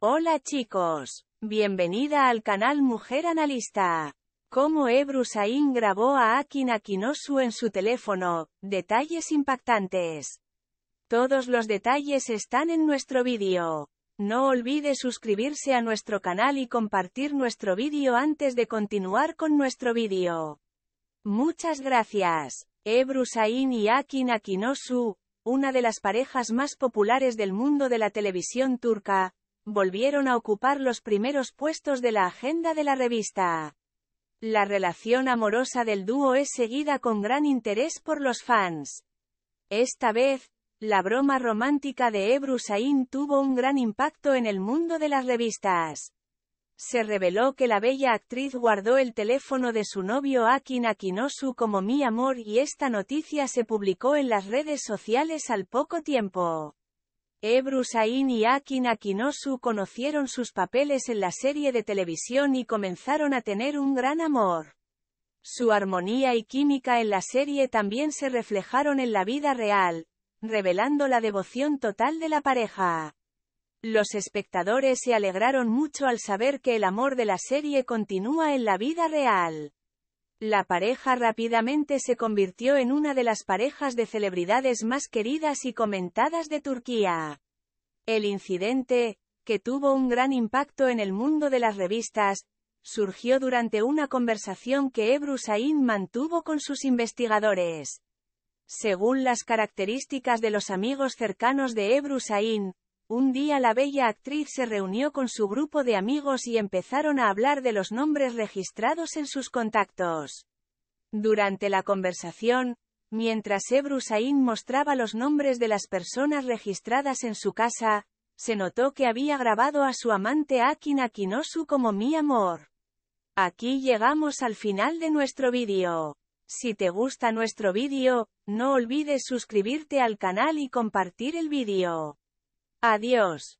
Hola chicos, bienvenida al canal Mujer Analista. Cómo Ebru Sain grabó a Akin Akinosu en su teléfono, detalles impactantes. Todos los detalles están en nuestro vídeo. No olvide suscribirse a nuestro canal y compartir nuestro vídeo antes de continuar con nuestro vídeo. Muchas gracias. Ebru Sain y Akin Akinosu, una de las parejas más populares del mundo de la televisión turca, volvieron a ocupar los primeros puestos de la agenda de la revista. La relación amorosa del dúo es seguida con gran interés por los fans. Esta vez, la broma romántica de Ebru Sain tuvo un gran impacto en el mundo de las revistas. Se reveló que la bella actriz guardó el teléfono de su novio Akin Akinosu como mi amor y esta noticia se publicó en las redes sociales al poco tiempo. Ebru y Akin Akinosu conocieron sus papeles en la serie de televisión y comenzaron a tener un gran amor. Su armonía y química en la serie también se reflejaron en la vida real, revelando la devoción total de la pareja. Los espectadores se alegraron mucho al saber que el amor de la serie continúa en la vida real. La pareja rápidamente se convirtió en una de las parejas de celebridades más queridas y comentadas de Turquía. El incidente, que tuvo un gran impacto en el mundo de las revistas, surgió durante una conversación que Ebru Sain mantuvo con sus investigadores. Según las características de los amigos cercanos de Ebru Sain, un día la bella actriz se reunió con su grupo de amigos y empezaron a hablar de los nombres registrados en sus contactos. Durante la conversación, mientras Ebru mostraba los nombres de las personas registradas en su casa, se notó que había grabado a su amante Akin Akinosu como mi amor. Aquí llegamos al final de nuestro vídeo. Si te gusta nuestro vídeo, no olvides suscribirte al canal y compartir el vídeo. Adiós.